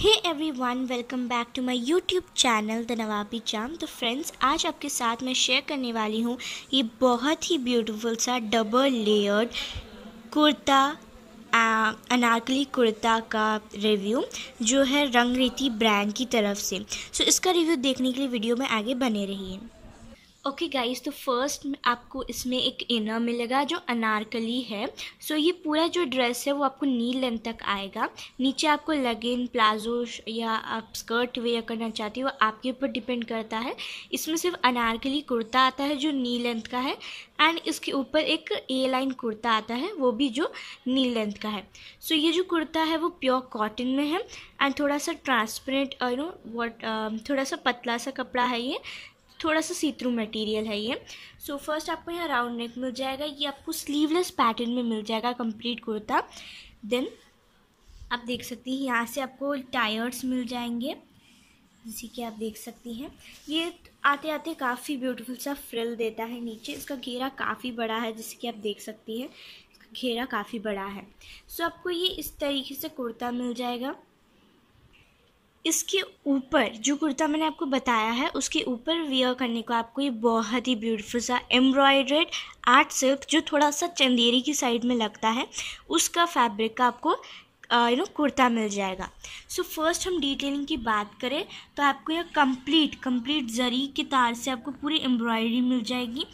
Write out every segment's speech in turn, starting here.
hey one welcome back to my YouTube channel the Nawabi jam तो friends आज आपके साथ मैं शेयर करने वाली हूँ ये बहुत ही ब्यूटीफुल सा डबल लेयर्ड कुर्ता अनारकली कुर्ता का रिव्यू जो है रंग रीति ब्रांड की तरफ से सो so, इसका रिव्यू देखने के लिए वीडियो में आगे बने रहिए ओके गाइस तो फर्स्ट आपको इसमें एक इनर मिलेगा जो अनारकली है सो so ये पूरा जो ड्रेस है वो आपको नी लेंथ तक आएगा नीचे आपको लगिन प्लाजो या आप स्कर्ट वेयर करना चाहती हो आपके ऊपर डिपेंड करता है इसमें सिर्फ अनारकली कुर्ता आता है जो नी लेंथ का है एंड इसके ऊपर एक ए लाइन कुर्ता आता है वो भी जो नी लेंथ का है सो so ये जो कुर्ता है वो प्योर कॉटन में है एंड थोड़ा सा ट्रांसपेरेंट यू नो वॉट थोड़ा सा पतला सा कपड़ा है ये थोड़ा सा सी मटेरियल है ये सो so, फर्स्ट आपको यहाँ राउंड नेक मिल जाएगा ये आपको स्लीवलेस पैटर्न में मिल जाएगा कंप्लीट कुर्ता देन आप देख सकती हैं यहाँ से आपको टायर्स मिल जाएंगे जैसे कि आप देख सकती हैं ये आते आते काफ़ी ब्यूटीफुल सा फ्रिल देता है नीचे इसका घेरा काफ़ी बड़ा है जैसे कि आप देख सकती हैं घेरा काफ़ी बड़ा है सो so, आपको ये इस तरीके से कुर्ता मिल जाएगा इसके ऊपर जो कुर्ता मैंने आपको बताया है उसके ऊपर वियर करने को आपको ये बहुत ही ब्यूटीफुल सा एम्ब्रॉयड्रेड आर्ट सिल्क जो थोड़ा सा चंदेरी की साइड में लगता है उसका फैब्रिक का आपको यू नो कुर्ता मिल जाएगा सो so, फर्स्ट हम डिटेलिंग की बात करें तो आपको यह कंप्लीट कंप्लीट जरी के तार से आपको पूरी एम्ब्रॉयडरी मिल जाएगी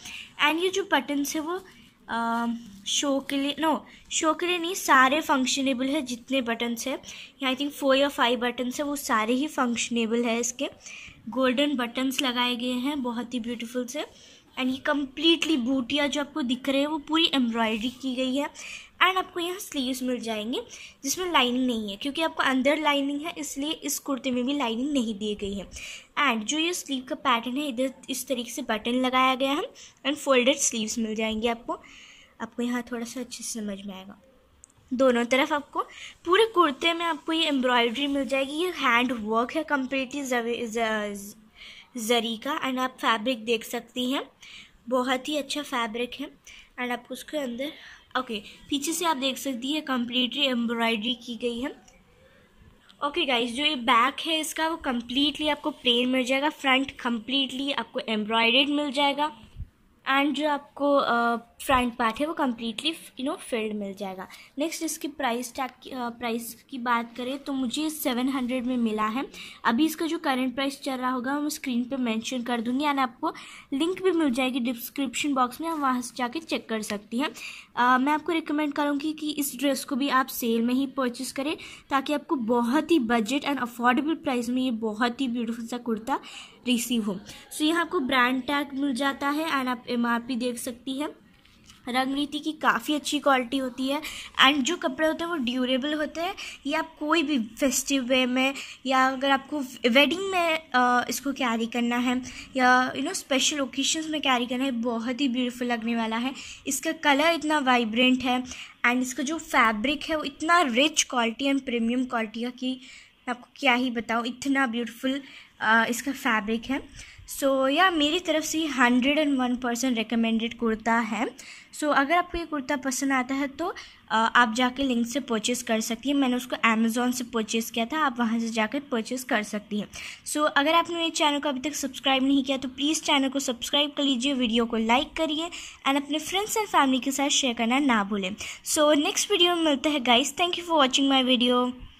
एंड ये जो बटन्स है वो शो के लिए नो शो के लिए नहीं सारे फंक्शनेबल है जितने बटन्स है यहाँ आई थिंक फोर या फाइव बटन्स है वो सारे ही फंक्शनेबल है इसके गोल्डन बटन्स लगाए गए हैं बहुत ही ब्यूटीफुल से एंड ये कम्प्लीटली बूटियाँ जो आपको दिख रहे हैं वो पूरी एम्ब्रॉयडरी की गई है एंड आपको यहाँ स्लीव्स मिल जाएंगे जिसमें लाइनिंग नहीं है क्योंकि आपको अंदर लाइनिंग है इसलिए इस कुर्ते में भी लाइनिंग नहीं दी गई है एंड जो ये स्लीव का पैटर्न है इधर इस तरीके से बटन लगाया गया है एंड फोल्डेड स्लीव्स मिल जाएंगे आपको आपको यहाँ थोड़ा सा अच्छे से समझ में आएगा दोनों तरफ आपको पूरे कुर्ते में आपको ये एम्ब्रॉयड्री मिल जाएगी ये हैंड वर्क है कम्प्लीटली जरी का एंड आप फैब्रिक देख सकती हैं बहुत ही अच्छा फैब्रिक है एंड आपको उसके अंदर ओके पीछे से आप देख सकती है कम्प्लीटली एम्ब्रॉयडरी की गई है ओके okay गाइस जो ये बैक है इसका वो कम्प्लीटली आपको प्लेन मिल जाएगा फ्रंट कम्प्लीटली आपको एम्ब्रॉयडेड मिल जाएगा एंड जो आपको फ्रंट पार्ट है वो कम्प्लीटली यू नो फिल्ड मिल जाएगा नेक्स्ट इसकी प्राइस टैग प्राइस की बात करें तो मुझे सेवन हंड्रेड में मिला है अभी इसका जो करंट प्राइस चल रहा होगा मैं स्क्रीन पे मेंशन कर दूंगी एंड आपको लिंक भी मिल जाएगी डिस्क्रिप्शन बॉक्स में आप वहाँ से जाके चेक कर सकती हैं मैं आपको रिकमेंड करूँगी कि इस ड्रेस को भी आप सेल में ही परचेस करें ताकि आपको बहुत ही बजट एंड अफोर्डेबल प्राइस में ये बहुत ही ब्यूटीफुल सा कुर्ता रिसीव हो सो so, यहाँ आपको ब्रांड टैग मिल जाता है एंड आप एम देख सकती है रंगनीति की काफ़ी अच्छी क्वालिटी होती है एंड जो कपड़े होते हैं वो ड्यूरेबल होते हैं ये आप कोई भी फेस्टिव वे में या अगर आपको वेडिंग में आ, इसको कैरी करना है या यू नो स्पेशल ओकेशंस में कैरी करना है बहुत ही ब्यूटीफुल लगने वाला है इसका कलर इतना वाइब्रेंट है एंड इसका जो फैब्रिक है वो इतना rich quality and premium quality का कि मैं आपको क्या ही बताऊँ इतना ब्यूटीफुल इसका फैब्रिक है सो so, या yeah, मेरी तरफ से hundred and one percent recommended kurta है सो so, अगर आपको ये कुर्ता पसंद आता है तो आप जाके लिंक से परचेस कर सकती हैं मैंने उसको अमेज़ोन से परचेस किया था आप वहाँ से जाकर परचेस कर सकती हैं सो so, अगर आपने मेरे चैनल को अभी तक सब्सक्राइब नहीं किया तो प्लीज़ चैनल को सब्सक्राइब कर लीजिए वीडियो को लाइक करिए एंड अपने फ्रेंड्स एंड फैमिली के साथ शेयर करना ना भूलें सो नेक्स्ट वीडियो में मिलता है guys thank you for watching my video